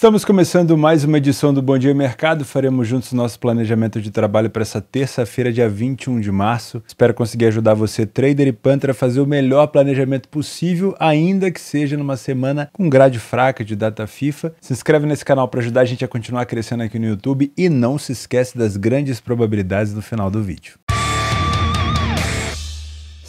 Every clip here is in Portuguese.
Estamos começando mais uma edição do Bom Dia Mercado. Faremos juntos nosso planejamento de trabalho para essa terça-feira, dia 21 de março. Espero conseguir ajudar você, trader e pantra, a fazer o melhor planejamento possível, ainda que seja numa semana com grade fraca de data FIFA. Se inscreve nesse canal para ajudar a gente a continuar crescendo aqui no YouTube e não se esquece das grandes probabilidades no final do vídeo.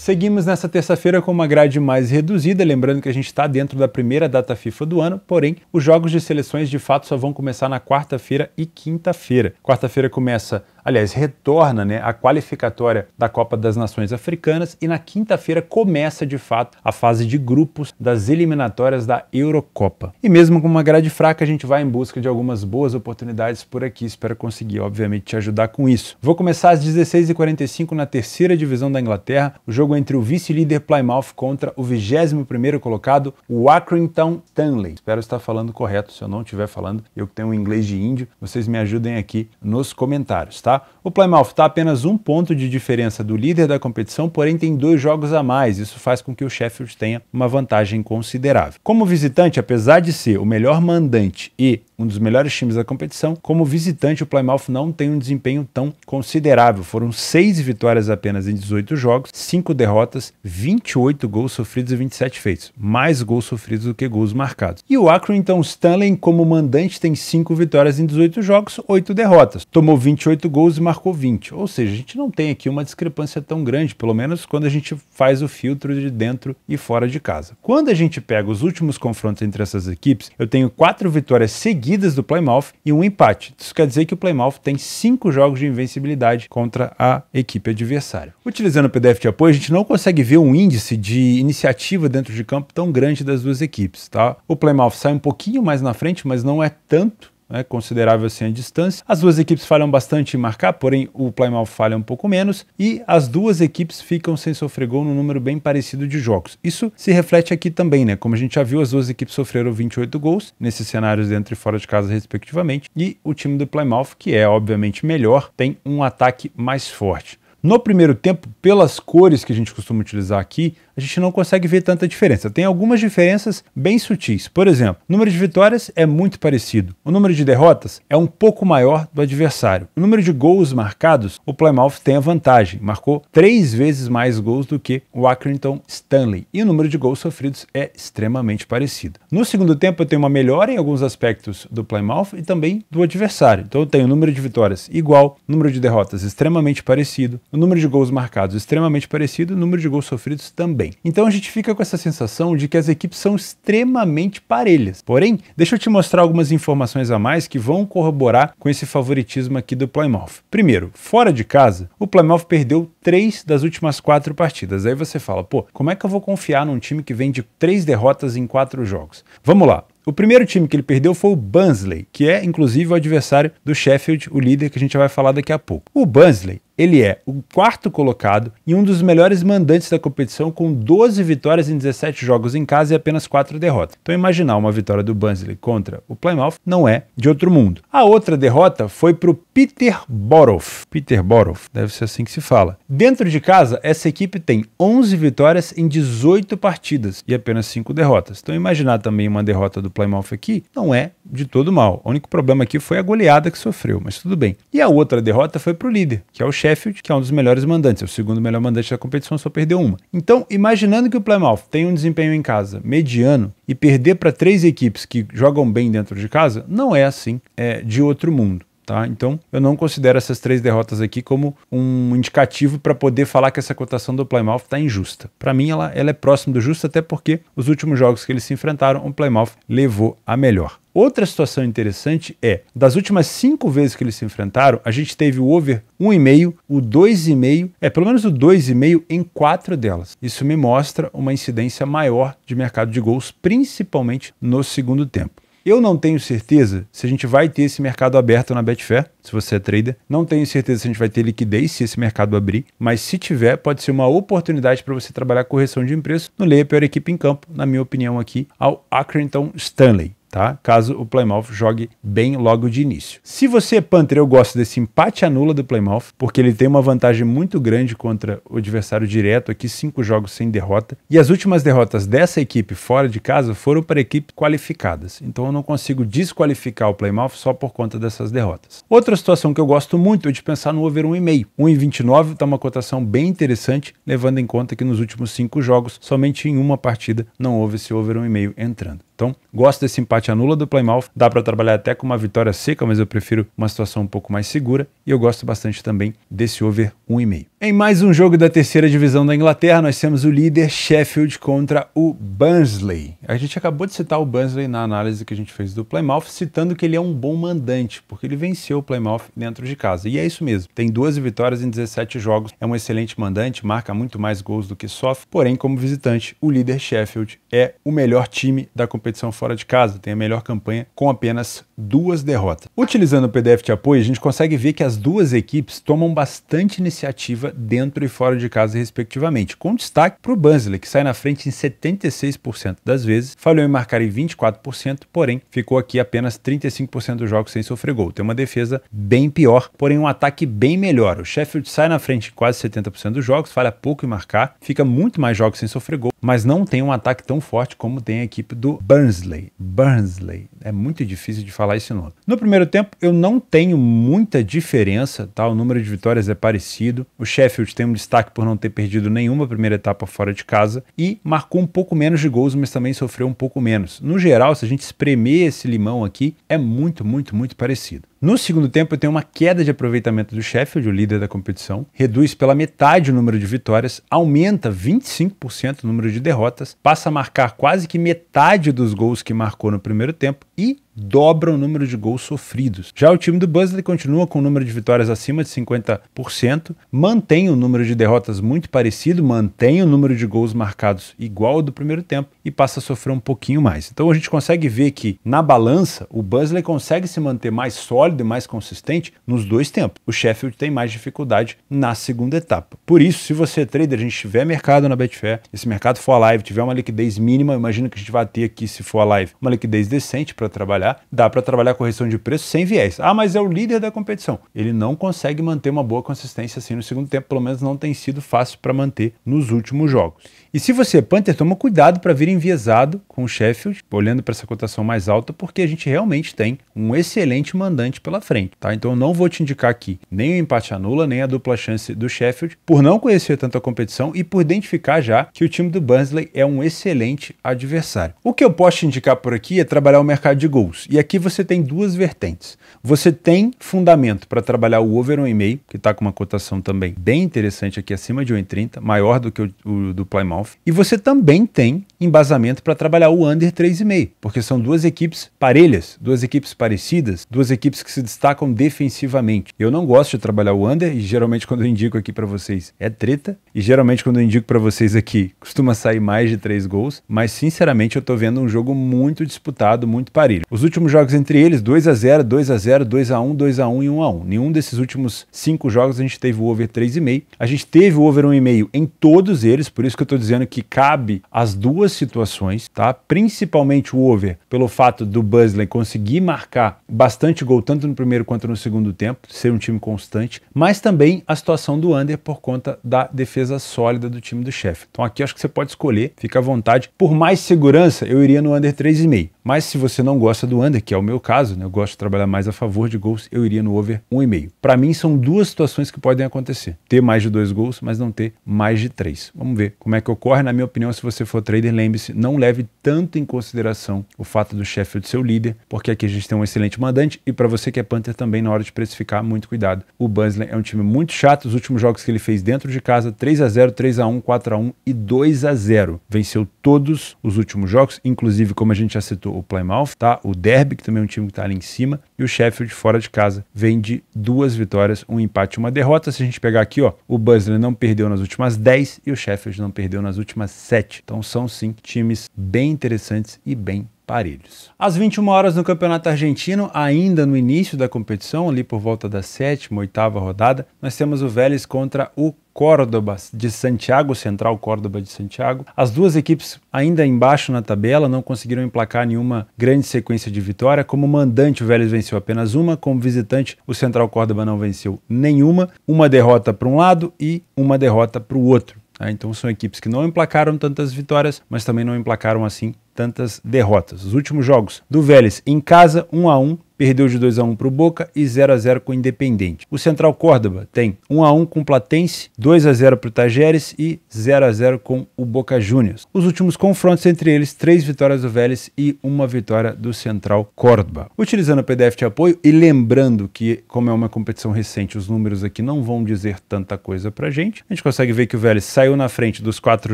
Seguimos nessa terça-feira com uma grade mais reduzida, lembrando que a gente está dentro da primeira data FIFA do ano, porém, os jogos de seleções de fato só vão começar na quarta-feira e quinta-feira. Quarta-feira começa Aliás, retorna né, a qualificatória da Copa das Nações Africanas e na quinta-feira começa de fato a fase de grupos das eliminatórias da Eurocopa. E mesmo com uma grade fraca, a gente vai em busca de algumas boas oportunidades por aqui. Espero conseguir, obviamente, te ajudar com isso. Vou começar às 16h45 na terceira divisão da Inglaterra, o jogo é entre o vice-líder Plymouth contra o 21º colocado, o Accrington Stanley. Espero estar falando correto, se eu não estiver falando, eu que tenho um inglês de índio, vocês me ajudem aqui nos comentários, tá? tá? O Plymouth está apenas um ponto de diferença do líder da competição, porém tem dois jogos a mais. Isso faz com que o Sheffield tenha uma vantagem considerável. Como visitante, apesar de ser o melhor mandante e um dos melhores times da competição, como visitante o Plymouth não tem um desempenho tão considerável. Foram seis vitórias apenas em 18 jogos, cinco derrotas, 28 gols sofridos e 27 feitos. Mais gols sofridos do que gols marcados. E o Accrington então, Stanley, como mandante, tem cinco vitórias em 18 jogos, oito derrotas. Tomou 28 gols e marcou 20. Ou seja, a gente não tem aqui uma discrepância tão grande, pelo menos quando a gente faz o filtro de dentro e fora de casa. Quando a gente pega os últimos confrontos entre essas equipes, eu tenho quatro vitórias seguidas seguidas do playoff e um empate. Isso quer dizer que o playoff tem cinco jogos de invencibilidade contra a equipe adversária. Utilizando o PDF de apoio, a gente não consegue ver um índice de iniciativa dentro de campo tão grande das duas equipes, tá? O playoff sai um pouquinho mais na frente, mas não é tanto né, considerável assim a distância. As duas equipes falham bastante em marcar, porém o Plymouth falha um pouco menos e as duas equipes ficam sem sofrer gol num número bem parecido de jogos. Isso se reflete aqui também, né? Como a gente já viu, as duas equipes sofreram 28 gols nesses cenários dentro e fora de casa respectivamente e o time do Plymouth, que é obviamente melhor, tem um ataque mais forte. No primeiro tempo, pelas cores que a gente costuma utilizar aqui, a gente não consegue ver tanta diferença. Tem algumas diferenças bem sutis. Por exemplo, o número de vitórias é muito parecido. O número de derrotas é um pouco maior do adversário. O número de gols marcados, o Plymouth tem a vantagem. Marcou três vezes mais gols do que o Accrington Stanley. E o número de gols sofridos é extremamente parecido. No segundo tempo, eu tenho uma melhora em alguns aspectos do Plymouth e também do adversário. Então, eu tenho o número de vitórias igual, o número de derrotas extremamente parecido, o número de gols marcados extremamente parecido, o número de gols sofridos também. Então a gente fica com essa sensação de que as equipes são extremamente parelhas. Porém, deixa eu te mostrar algumas informações a mais que vão corroborar com esse favoritismo aqui do Plymouth. Primeiro, fora de casa, o Plymouth perdeu três das últimas quatro partidas. Aí você fala, pô, como é que eu vou confiar num time que vem de três derrotas em quatro jogos? Vamos lá. O primeiro time que ele perdeu foi o Bunsley, que é inclusive o adversário do Sheffield, o líder que a gente vai falar daqui a pouco. O Bunsley. Ele é o quarto colocado e um dos melhores mandantes da competição com 12 vitórias em 17 jogos em casa e apenas 4 derrotas. Então imaginar uma vitória do Bunsley contra o Plymouth não é de outro mundo. A outra derrota foi para o Peter Borov. Peter Borov deve ser assim que se fala. Dentro de casa, essa equipe tem 11 vitórias em 18 partidas e apenas 5 derrotas. Então imaginar também uma derrota do Plymouth aqui não é de todo mal. O único problema aqui foi a goleada que sofreu, mas tudo bem. E a outra derrota foi para o líder, que é o Sheffield, que é um dos melhores mandantes, é o segundo melhor mandante da competição, só perdeu uma. Então, imaginando que o Plymouth tem um desempenho em casa mediano e perder para três equipes que jogam bem dentro de casa, não é assim, é de outro mundo. Tá? Então, eu não considero essas três derrotas aqui como um indicativo para poder falar que essa cotação do Plymouth está injusta. Para mim, ela, ela é próxima do justo, até porque os últimos jogos que eles se enfrentaram, o Plymouth levou a melhor. Outra situação interessante é, das últimas cinco vezes que eles se enfrentaram, a gente teve o over 1,5, o 2,5, é pelo menos o 2,5 em quatro delas. Isso me mostra uma incidência maior de mercado de gols, principalmente no segundo tempo. Eu não tenho certeza se a gente vai ter esse mercado aberto na Betfair, se você é trader. Não tenho certeza se a gente vai ter liquidez se esse mercado abrir, mas se tiver, pode ser uma oportunidade para você trabalhar correção de preço no Leia Pior Equipe em Campo, na minha opinião aqui, ao Accrington Stanley tá? Caso o Plymouth jogue bem logo de início. Se você é Panther, eu gosto desse empate anula do Plymouth, porque ele tem uma vantagem muito grande contra o adversário direto aqui, cinco jogos sem derrota. E as últimas derrotas dessa equipe fora de casa foram para equipes qualificadas. Então eu não consigo desqualificar o Plymouth só por conta dessas derrotas. Outra situação que eu gosto muito é de pensar no over 1,5. 1,29 está uma cotação bem interessante, levando em conta que nos últimos cinco jogos, somente em uma partida não houve esse over 1,5 entrando. Então, gosto desse empate anula do Plymouth. Dá para trabalhar até com uma vitória seca, mas eu prefiro uma situação um pouco mais segura. E eu gosto bastante também desse over 1,5. Em mais um jogo da terceira divisão da Inglaterra, nós temos o líder Sheffield contra o Bunsley. A gente acabou de citar o Bunsley na análise que a gente fez do Playmouth, citando que ele é um bom mandante, porque ele venceu o Playmouth dentro de casa. E é isso mesmo. Tem 12 vitórias em 17 jogos, é um excelente mandante, marca muito mais gols do que sofre. Porém, como visitante, o líder Sheffield é o melhor time da competição fora de casa, tem a melhor campanha com apenas duas derrotas. Utilizando o PDF de apoio, a gente consegue ver que as duas equipes tomam bastante iniciativa iniciativa dentro e fora de casa, respectivamente, com destaque para o Bunsley, que sai na frente em 76% das vezes, falhou em marcar em 24%, porém ficou aqui apenas 35% dos jogos sem sofrer gol. Tem uma defesa bem pior, porém um ataque bem melhor. O Sheffield sai na frente em quase 70% dos jogos, falha pouco em marcar, fica muito mais jogos sem sofrer gol mas não tem um ataque tão forte como tem a equipe do Burnsley. Burnsley, é muito difícil de falar esse nome. No primeiro tempo, eu não tenho muita diferença, tá? O número de vitórias é parecido. O Sheffield tem um destaque por não ter perdido nenhuma primeira etapa fora de casa e marcou um pouco menos de gols, mas também sofreu um pouco menos. No geral, se a gente espremer esse limão aqui, é muito, muito, muito parecido. No segundo tempo, tem uma queda de aproveitamento do Sheffield, o líder da competição, reduz pela metade o número de vitórias, aumenta 25% o número de derrotas, passa a marcar quase que metade dos gols que marcou no primeiro tempo e dobra o número de gols sofridos. Já o time do Buzzley continua com o número de vitórias acima de 50%, mantém o número de derrotas muito parecido, mantém o número de gols marcados igual ao do primeiro tempo e passa a sofrer um pouquinho mais. Então a gente consegue ver que na balança o Buzzley consegue se manter mais sólido e mais consistente nos dois tempos. O Sheffield tem mais dificuldade na segunda etapa. Por isso, se você é trader, a gente tiver mercado na Betfair, esse mercado for live, tiver uma liquidez mínima, imagina que a gente vai ter aqui se for live, uma liquidez decente para trabalhar, dá para trabalhar correção de preço sem viés. Ah, mas é o líder da competição. Ele não consegue manter uma boa consistência assim no segundo tempo, pelo menos não tem sido fácil para manter nos últimos jogos. E se você é Panther, toma cuidado para vir enviesado com o Sheffield, olhando para essa cotação mais alta, porque a gente realmente tem um excelente mandante pela frente, tá? Então eu não vou te indicar aqui nem o empate anula, nem a dupla chance do Sheffield, por não conhecer tanto a competição e por identificar já que o time do Bunsley é um excelente adversário. O que eu posso te indicar por aqui é trabalhar o mercado de gols. E aqui você tem duas vertentes. Você tem fundamento para trabalhar o over 1,5, que está com uma cotação também bem interessante aqui acima de 1,30, maior do que o, o do Plymouth e você também tem embasamento para trabalhar o under 3,5, porque são duas equipes parelhas, duas equipes parecidas, duas equipes que se destacam defensivamente. Eu não gosto de trabalhar o under e geralmente quando eu indico aqui para vocês é treta e geralmente quando eu indico para vocês aqui costuma sair mais de três gols, mas sinceramente eu estou vendo um jogo muito disputado, muito parelho. Os últimos jogos entre eles 2 a 0, 2 a 0, 2 a 1, 2 a 1 e 1 a 1. Nenhum desses últimos cinco jogos a gente teve o over 3,5. A gente teve o over 1,5 em todos eles, por isso que eu estou dizendo dizendo que cabe as duas situações, tá? Principalmente o over, pelo fato do Busley conseguir marcar bastante gol, tanto no primeiro quanto no segundo tempo, ser um time constante, mas também a situação do under por conta da defesa sólida do time do chefe. Então aqui acho que você pode escolher, fica à vontade. Por mais segurança, eu iria no under 3,5. Mas se você não gosta do under, que é o meu caso, né? eu gosto de trabalhar mais a favor de gols, eu iria no over 1,5. Para mim, são duas situações que podem acontecer: ter mais de dois gols, mas não ter mais de três. Vamos ver como é que eu ocorre, na minha opinião, se você for trader, lembre-se, não leve tanto em consideração o fato do Sheffield ser o líder, porque aqui a gente tem um excelente mandante e para você que é Panther também, na hora de precificar, muito cuidado. O Bunsley é um time muito chato, os últimos jogos que ele fez dentro de casa, 3 a 0 3 a 1 4 a 1 e 2 a 0 Venceu todos os últimos jogos, inclusive, como a gente já citou, o Plymouth, tá? o Derby, que também é um time que está ali em cima, e o Sheffield fora de casa vem de duas vitórias, um empate e uma derrota. Se a gente pegar aqui, ó, o Bunsley não perdeu nas últimas 10 e o Sheffield não perdeu nas nas últimas sete. Então são sim times bem interessantes e bem parelhos. Às 21 horas no Campeonato Argentino, ainda no início da competição, ali por volta da sétima, oitava rodada, nós temos o Vélez contra o Córdoba de Santiago, Central Córdoba de Santiago. As duas equipes ainda embaixo na tabela não conseguiram emplacar nenhuma grande sequência de vitória. Como mandante, o Vélez venceu apenas uma, como visitante, o Central Córdoba não venceu nenhuma. Uma derrota para um lado e uma derrota para o outro. Tá? Então são equipes que não emplacaram tantas vitórias, mas também não emplacaram assim tantas derrotas. Os últimos jogos do Vélez em casa, 1 a 1 perdeu de 2 a 1 para o Boca e 0 a 0 com o Independente. O Central Córdoba tem 1 a 1 com o Platense, 2 a 0 para o Tajeres e 0 a 0 com o Boca Juniors. Os últimos confrontos entre eles, três vitórias do Vélez e uma vitória do Central Córdoba. Utilizando o PDF de apoio e lembrando que como é uma competição recente, os números aqui não vão dizer tanta coisa a gente. A gente consegue ver que o Vélez saiu na frente dos quatro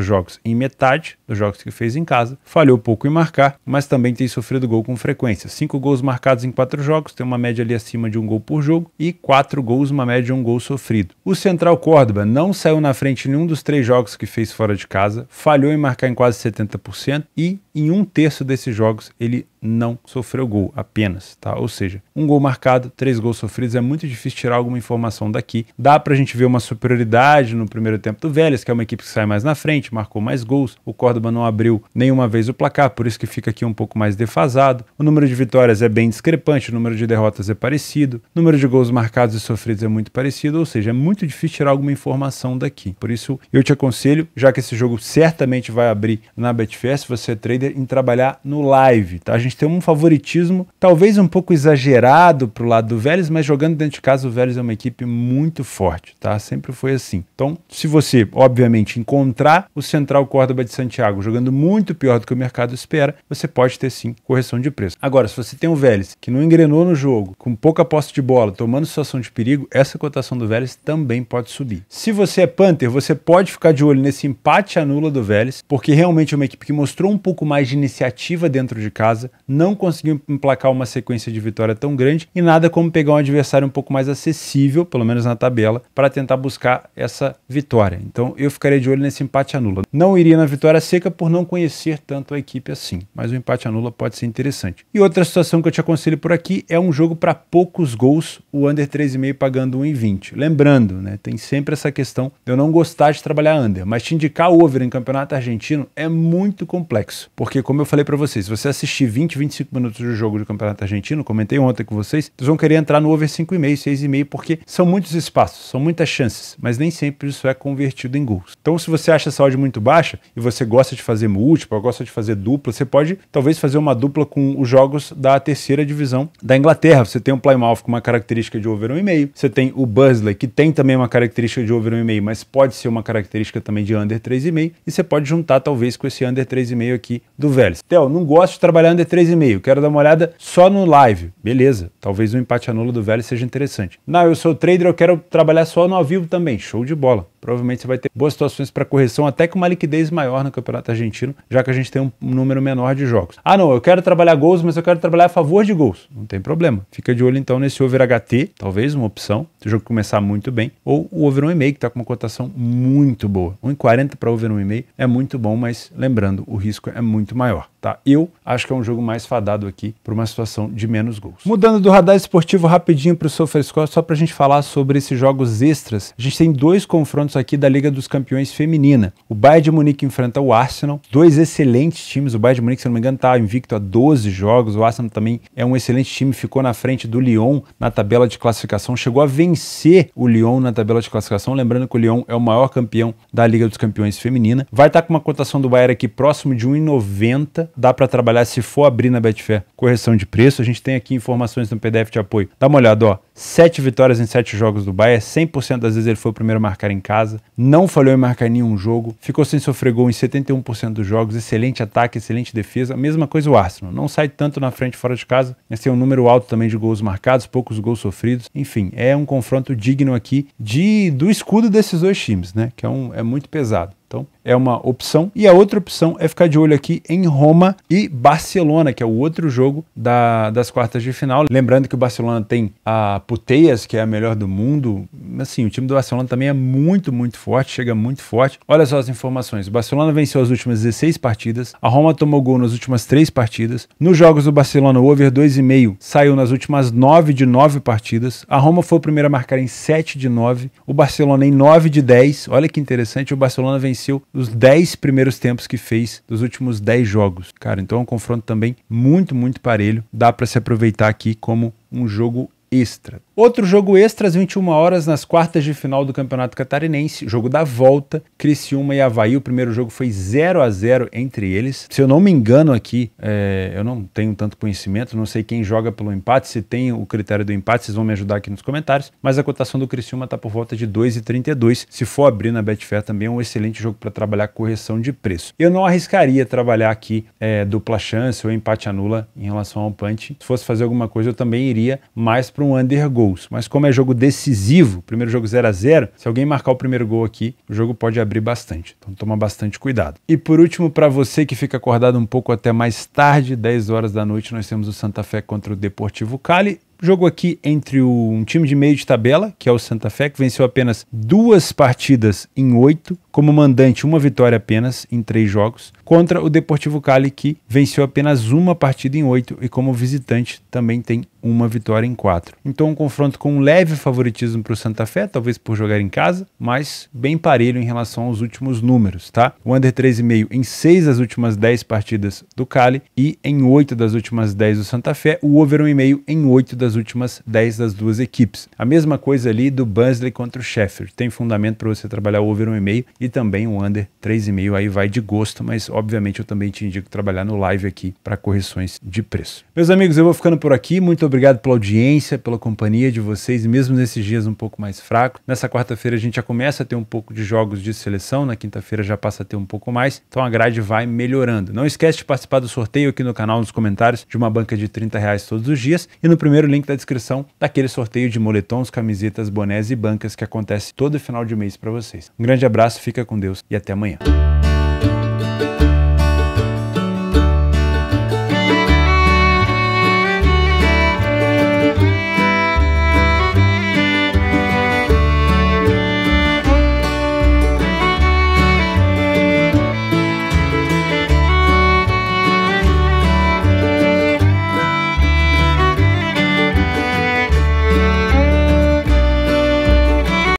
jogos em metade dos jogos que fez em casa, falhou pouco em marcar, mas também tem sofrido gol com frequência. Cinco gols marcados em quatro quatro jogos, tem uma média ali acima de um gol por jogo, e quatro gols, uma média de um gol sofrido. O Central Córdoba não saiu na frente em nenhum dos três jogos que fez fora de casa, falhou em marcar em quase 70% e em um terço desses jogos ele não sofreu gol apenas, tá? Ou seja, um gol marcado, três gols sofridos, é muito difícil tirar alguma informação daqui. Dá pra gente ver uma superioridade no primeiro tempo do Vélez, que é uma equipe que sai mais na frente, marcou mais gols. O Córdoba não abriu nenhuma vez o placar, por isso que fica aqui um pouco mais defasado. O número de vitórias é bem discrepante, o número de derrotas é parecido, o número de gols marcados e sofridos é muito parecido, ou seja, é muito difícil tirar alguma informação daqui. Por isso, eu te aconselho, já que esse jogo certamente vai abrir na Betfair, se você é trader, em trabalhar no live, tá? A gente gente tem um favoritismo, talvez um pouco exagerado para o lado do Vélez, mas jogando dentro de casa, o Vélez é uma equipe muito forte, tá? Sempre foi assim. Então, se você, obviamente, encontrar o Central Córdoba de Santiago jogando muito pior do que o mercado espera, você pode ter sim correção de preço. Agora, se você tem o Vélez que não engrenou no jogo, com pouca posse de bola, tomando situação de perigo, essa cotação do Vélez também pode subir. Se você é Panther, você pode ficar de olho nesse empate anula do Vélez, porque realmente é uma equipe que mostrou um pouco mais de iniciativa dentro de casa, não conseguiu emplacar uma sequência de vitória tão grande e nada como pegar um adversário um pouco mais acessível, pelo menos na tabela, para tentar buscar essa vitória. Então eu ficaria de olho nesse empate a nula. Não iria na vitória seca por não conhecer tanto a equipe assim, mas o empate a nula pode ser interessante. E outra situação que eu te aconselho por aqui é um jogo para poucos gols, o under 3,5 pagando 1,20. Lembrando, né, tem sempre essa questão de eu não gostar de trabalhar under, mas te indicar over em campeonato argentino é muito complexo, porque como eu falei para vocês, se você assistir 20 25 minutos do jogo do Campeonato Argentino, comentei ontem com vocês, eles vão querer entrar no over 5,5, 6,5, porque são muitos espaços, são muitas chances, mas nem sempre isso é convertido em gols. Então, se você acha essa odd muito baixa e você gosta de fazer múltipla, gosta de fazer dupla, você pode talvez fazer uma dupla com os jogos da terceira divisão da Inglaterra. Você tem o Plymouth com uma característica de over 1,5, você tem o Buzzley, que tem também uma característica de over 1,5, mas pode ser uma característica também de under 3,5, e você pode juntar talvez com esse under 3,5 aqui do Vélez. Theo, não gosto de trabalhar under 3,5, 3,5, quero dar uma olhada só no live. Beleza, talvez um empate anula do Velho seja interessante. Não, eu sou trader, eu quero trabalhar só no ao vivo também. Show de bola. Provavelmente você vai ter boas situações para correção, até com uma liquidez maior no Campeonato Argentino, já que a gente tem um número menor de jogos. Ah, não, eu quero trabalhar gols, mas eu quero trabalhar a favor de gols. Não tem problema. Fica de olho então nesse over HT, talvez uma opção, se o jogo começar muito bem, ou o over 1,5, que está com uma cotação muito boa. 1,40 para over 1,5 é muito bom, mas lembrando, o risco é muito maior. Tá? Eu acho que é um jogo mais fadado aqui para uma situação de menos gols. Mudando do radar esportivo rapidinho para o SofaScore, só para a gente falar sobre esses jogos extras. A gente tem dois confrontos aqui da Liga dos Campeões feminina. O Bayern de Munique enfrenta o Arsenal, dois excelentes times. O Bayern de Munique, se não me engano, está invicto a 12 jogos. O Arsenal também é um excelente time, ficou na frente do Lyon na tabela de classificação, chegou a vencer o Lyon na tabela de classificação. Lembrando que o Lyon é o maior campeão da Liga dos Campeões feminina. Vai estar tá com uma cotação do Bayern aqui próximo de 1,90. Dá para trabalhar se for abrir na Betfair correção de preço. A gente tem aqui informações no PDF de apoio. Dá uma olhada, ó. Sete vitórias em sete jogos do Bahia, 100% das vezes ele foi o primeiro a marcar em casa, não falhou em marcar nenhum jogo, ficou sem sofrer gol em 71% dos jogos, excelente ataque, excelente defesa. Mesma coisa o Arsenal, não sai tanto na frente fora de casa, mas tem um número alto também de gols marcados, poucos gols sofridos. Enfim, é um confronto digno aqui de do escudo desses dois times, né? Que é, um, é muito pesado. Então, é uma opção. E a outra opção é ficar de olho aqui em Roma e Barcelona, que é o outro jogo da, das quartas de final. Lembrando que o Barcelona tem a Puteias, que é a melhor do mundo. Assim, o time do Barcelona também é muito, muito forte, chega muito forte. Olha só as informações. O Barcelona venceu as últimas 16 partidas. A Roma tomou gol nas últimas 3 partidas. Nos jogos do Barcelona, o over 2,5 saiu nas últimas 9 de 9 partidas. A Roma foi o primeiro a marcar em 7 de 9. O Barcelona em 9 de 10. Olha que interessante, o Barcelona venceu venceu nos 10 primeiros tempos que fez dos últimos 10 jogos. Cara, então é um confronto também muito, muito parelho. Dá para se aproveitar aqui como um jogo extra, Outro jogo extra às 21 horas nas quartas de final do Campeonato Catarinense, jogo da volta, Criciúma e Havaí. O primeiro jogo foi 0 a 0 entre eles. Se eu não me engano aqui, é, eu não tenho tanto conhecimento, não sei quem joga pelo empate, se tem o critério do empate, vocês vão me ajudar aqui nos comentários, mas a cotação do Criciúma está por volta de 2,32. Se for abrir na Betfair também é um excelente jogo para trabalhar correção de preço. Eu não arriscaria trabalhar aqui é, dupla chance ou empate anula em relação ao punch. Se fosse fazer alguma coisa, eu também iria mais para um under goal gols. Mas como é jogo decisivo, primeiro jogo 0 a 0 se alguém marcar o primeiro gol aqui, o jogo pode abrir bastante. Então toma bastante cuidado. E por último, para você que fica acordado um pouco até mais tarde, 10 horas da noite, nós temos o Santa Fé contra o Deportivo Cali jogo aqui entre o, um time de meio de tabela, que é o Santa Fé, que venceu apenas duas partidas em oito, como mandante, uma vitória apenas em três jogos contra o Deportivo Cali, que venceu apenas uma partida em oito e, como visitante, também tem uma vitória em quatro. Então, um confronto com um leve favoritismo para o Santa Fé, talvez por jogar em casa, mas bem parelho em relação aos últimos números, tá? O Under 3,5 em seis das últimas dez partidas do Cali e em oito das últimas dez do Santa Fé, o Over 1,5 em oito das últimas dez das duas equipes. A mesma coisa ali do Bunsley contra o Sheffield. Tem fundamento para você trabalhar o Over 1,5 e também o Under 3,5 aí vai de gosto, mas obviamente eu também te indico trabalhar no live aqui para correções de preço. Meus amigos, eu vou ficando por aqui. Muito obrigado pela audiência, pela companhia de vocês, mesmo nesses dias um pouco mais fracos. Nessa quarta-feira a gente já começa a ter um pouco de jogos de seleção, na quinta-feira já passa a ter um pouco mais, então a grade vai melhorando. Não esquece de participar do sorteio aqui no canal, nos comentários, de uma banca de 30 reais todos os dias e no primeiro link da descrição daquele sorteio de moletons, camisetas, bonés e bancas que acontece todo final de mês para vocês. Um grande abraço, fica com Deus e até amanhã.